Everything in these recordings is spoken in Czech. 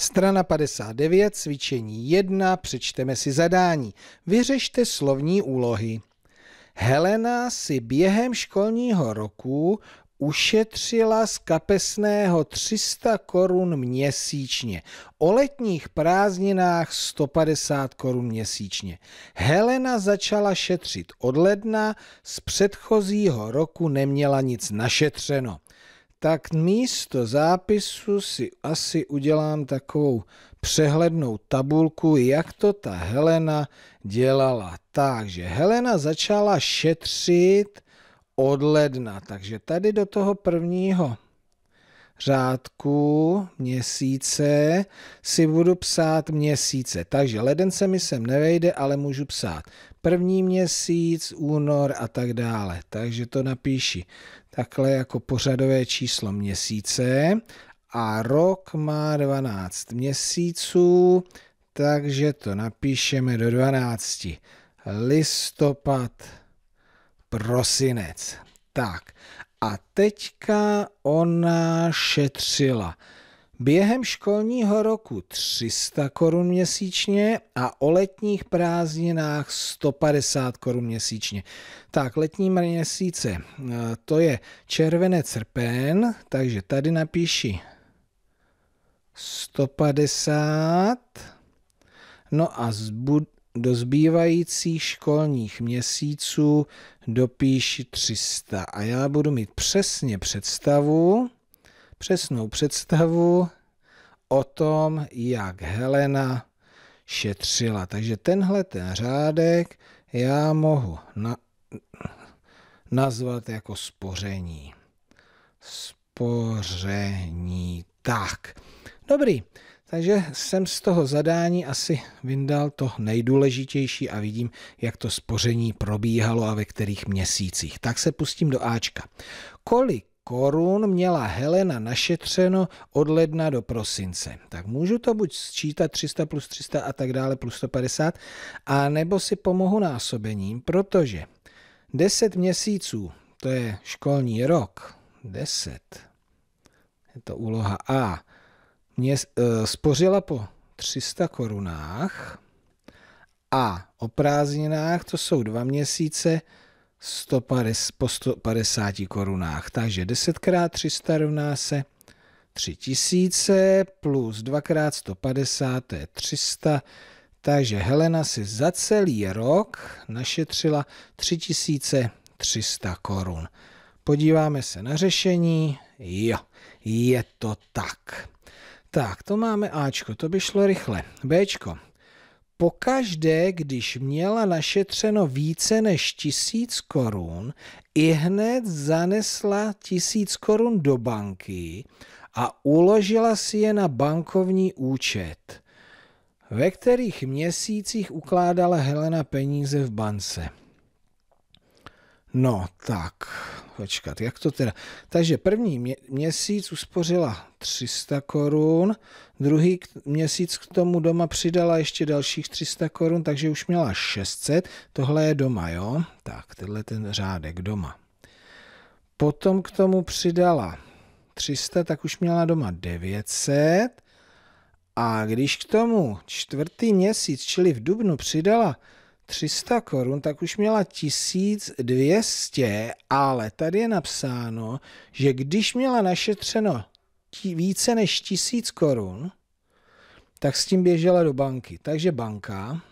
Strana 59, cvičení 1, přečteme si zadání. Vyřešte slovní úlohy. Helena si během školního roku ušetřila z kapesného 300 korun měsíčně, o letních prázdninách 150 korun měsíčně. Helena začala šetřit od ledna, z předchozího roku neměla nic našetřeno tak místo zápisu si asi udělám takovou přehlednou tabulku, jak to ta Helena dělala. Takže Helena začala šetřit od ledna, takže tady do toho prvního řádku měsíce si budu psát měsíce. Takže leden se mi sem nevejde, ale můžu psát první měsíc, únor a tak dále. Takže to napíši takhle jako pořadové číslo měsíce a rok má 12 měsíců, takže to napíšeme do 12. Listopad, prosinec. Tak a teďka ona šetřila. Během školního roku 300 korun měsíčně a o letních prázdninách 150 korun měsíčně. Tak, letní měsíce, eh, to je červené srpen, takže tady napíši 150, no a do zbývajících školních měsíců dopíši 300 a já budu mít přesně představu, přesnou představu o tom, jak Helena šetřila. Takže tenhle ten řádek já mohu na, nazvat jako spoření. Spoření. Tak, dobrý. Takže jsem z toho zadání asi vyndal to nejdůležitější a vidím, jak to spoření probíhalo a ve kterých měsících. Tak se pustím do Ačka. Kolik korun měla Helena našetřeno od ledna do prosince. Tak můžu to buď sčítat 300 plus 300 a tak dále plus 150, a nebo si pomohu násobením, protože 10 měsíců, to je školní rok, 10, je to úloha A, mě e, spořila po 300 korunách a o prázdninách, to jsou dva měsíce, 150, po 150 korunách. Takže 10 x 300 rovná se 3000 plus 2 x 150 to je 300. Takže Helena si za celý rok našetřila 3300 korun. Podíváme se na řešení. Jo, je to tak. Tak, to máme Ačko, to by šlo rychle. Bčko, pokaždé, když měla našetřeno více než tisíc korun, i hned zanesla tisíc korun do banky a uložila si je na bankovní účet. Ve kterých měsících ukládala Helena peníze v bance? No tak, počkat, jak to teda? Takže první mě, měsíc uspořila 300 korun, druhý k, měsíc k tomu doma přidala ještě dalších 300 korun, takže už měla 600. Tohle je doma, jo? Tak, tenhle ten řádek doma. Potom k tomu přidala 300, tak už měla doma 900. A když k tomu čtvrtý měsíc, čili v dubnu, přidala 300 korun, tak už měla 1200, ale tady je napsáno, že když měla našetřeno tí, více než 1000 korun, tak s tím běžela do banky. Takže banka.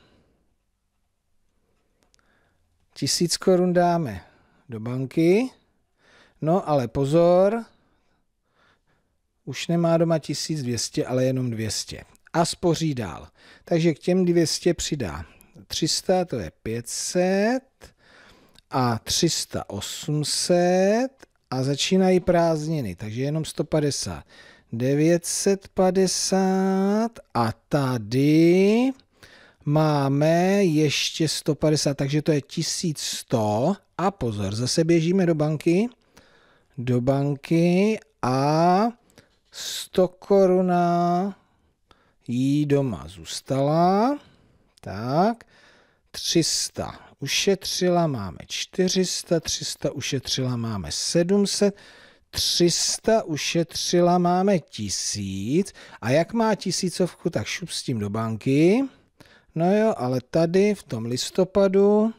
1000 korun dáme do banky. No ale pozor, už nemá doma 1200, ale jenom 200. A spoří dál. Takže k těm 200 přidá 300, to je 500 a 300, 800 a začínají prázdniny, takže jenom 150. 950 a tady máme ještě 150, takže to je 1100 a pozor, zase běžíme do banky, do banky a 100 koruna jí doma zůstala. Tak, 300 ušetřila, máme 400, 300 ušetřila, máme 700, 300 ušetřila, máme 1000. A jak má tisícovku, tak šup s tím do banky. No jo, ale tady v tom listopadu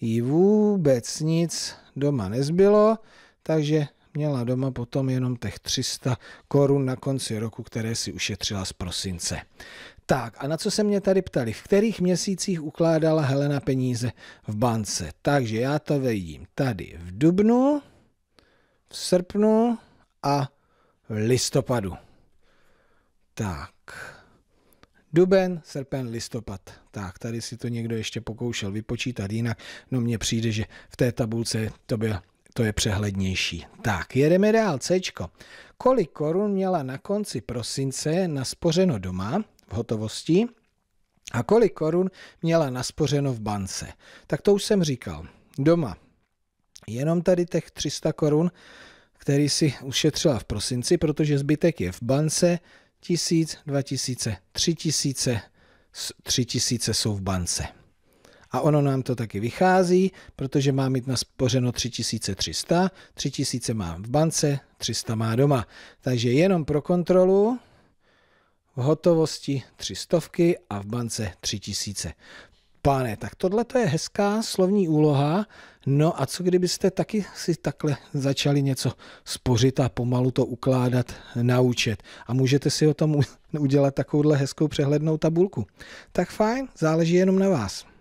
jí vůbec nic doma nezbylo, takže měla doma potom jenom těch 300 korun na konci roku, které si ušetřila z prosince. Tak a na co se mě tady ptali? V kterých měsících ukládala Helena peníze v bance? Takže já to vidím tady v dubnu, v srpnu a v listopadu. Tak. Duben, srpen, listopad. Tak, tady si to někdo ještě pokoušel vypočítat jinak. No mně přijde, že v té tabulce to byl to je přehlednější. Tak, jedeme dál. C. Kolik korun měla na konci prosince naspořeno doma hotovosti a kolik korun měla naspořeno v bance. Tak to už jsem říkal. Doma. Jenom tady těch 300 korun, který si ušetřila v prosinci, protože zbytek je v bance, 1000, 2000, 3000 3000 jsou v bance. A ono nám to taky vychází, protože má mít naspořeno 3300, 3000 má v bance, 300 má doma. Takže jenom pro kontrolu v hotovosti tři stovky a v bance tři tisíce. Pane, tak tohle to je hezká slovní úloha. No a co kdybyste taky si takhle začali něco spořit a pomalu to ukládat na účet? A můžete si o tom udělat takovouhle hezkou přehlednou tabulku. Tak fajn, záleží jenom na vás.